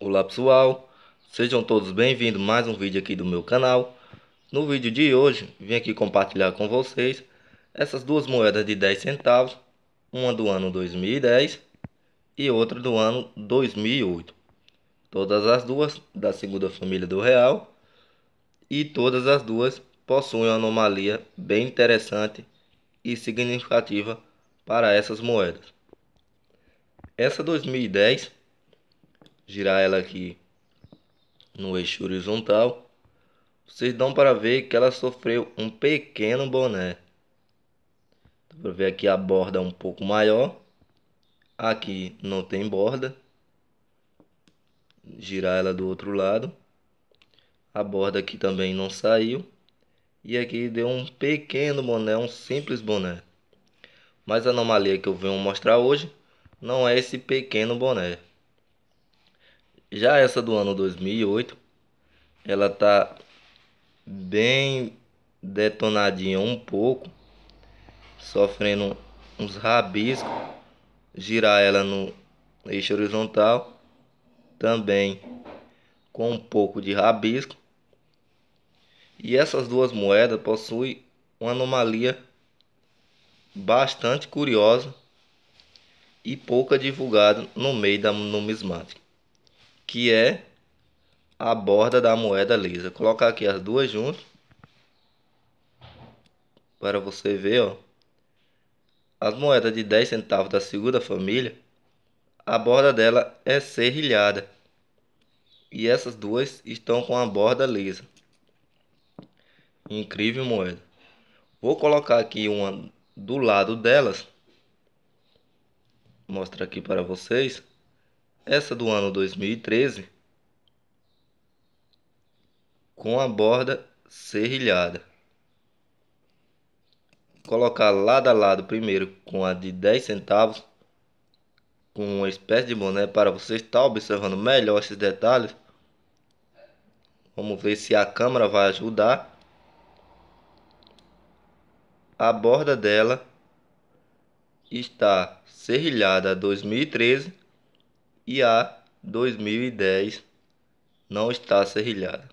Olá pessoal, sejam todos bem-vindos mais um vídeo aqui do meu canal. No vídeo de hoje, vim aqui compartilhar com vocês essas duas moedas de 10 centavos, uma do ano 2010 e outra do ano 2008. Todas as duas da segunda família do real e todas as duas possuem uma anomalia bem interessante e significativa para essas moedas. Essa 2010 girar ela aqui no eixo horizontal, vocês dão para ver que ela sofreu um pequeno boné. Dá para ver aqui a borda um pouco maior. Aqui não tem borda. Girar ela do outro lado. A borda aqui também não saiu. E aqui deu um pequeno boné, um simples boné. Mas a anomalia que eu venho mostrar hoje não é esse pequeno boné. Já essa do ano 2008, ela tá bem detonadinha um pouco, sofrendo uns rabiscos. Girar ela no eixo horizontal também com um pouco de rabisco. E essas duas moedas possuem uma anomalia bastante curiosa e pouca divulgada no meio da numismática que é a borda da moeda lisa. Colocar aqui as duas juntas para você ver, ó. As moedas de 10 centavos da segunda família, a borda dela é serrilhada. E essas duas estão com a borda lisa. Incrível moeda. Vou colocar aqui uma do lado delas. Mostra aqui para vocês essa do ano 2013, com a borda serrilhada. Colocar lado a lado primeiro com a de 10 centavos, com uma espécie de boné para você estar observando melhor esses detalhes. Vamos ver se a câmera vai ajudar. A borda dela está serrilhada 2013 e a 2010 não está serrilhada.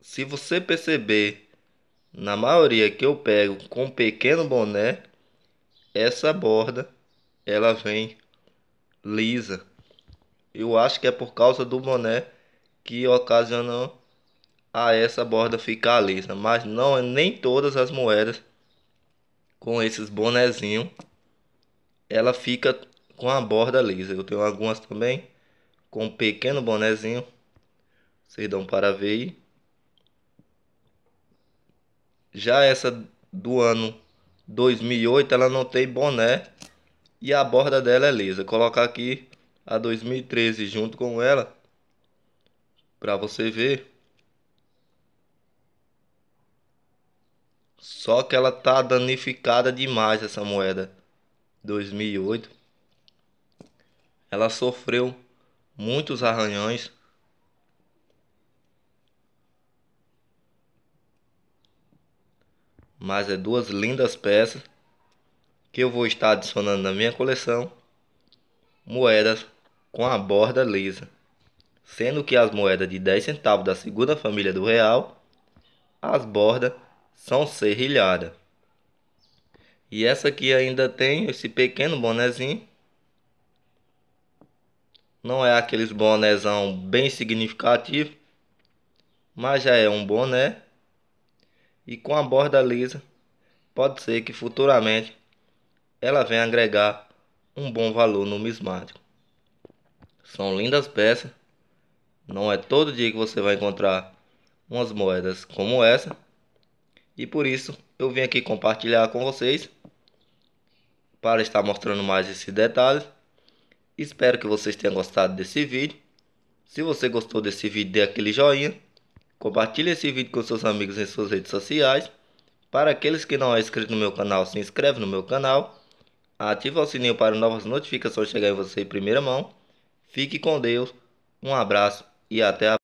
Se você perceber, na maioria que eu pego com pequeno boné, essa borda ela vem lisa. Eu acho que é por causa do boné que ocasionou a essa borda ficar lisa, mas não é nem todas as moedas com esses bonezinhos ela fica com a borda lisa. Eu tenho algumas também com um pequeno bonezinho. Vocês dão para ver aí. Já essa do ano 2008, ela não tem boné e a borda dela é lisa. Vou colocar aqui a 2013 junto com ela para você ver. Só que ela tá danificada demais essa moeda 2008. Ela sofreu muitos arranhões. Mas é duas lindas peças que eu vou estar adicionando na minha coleção. Moedas com a borda lisa. Sendo que as moedas de 10 centavos da segunda família do real, as bordas são serrilhadas. E essa aqui ainda tem esse pequeno bonezinho não é aqueles bonézão bem significativo, mas já é um boné. E com a borda lisa, pode ser que futuramente ela venha agregar um bom valor numismático. São lindas peças. Não é todo dia que você vai encontrar umas moedas como essa. E por isso eu vim aqui compartilhar com vocês para estar mostrando mais esse detalhe Espero que vocês tenham gostado desse vídeo. Se você gostou desse vídeo, dê aquele joinha. Compartilhe esse vídeo com seus amigos em suas redes sociais. Para aqueles que não é inscrito no meu canal, se inscreve no meu canal. Ative o sininho para novas notificações chegarem em você em primeira mão. Fique com Deus, um abraço e até a próxima.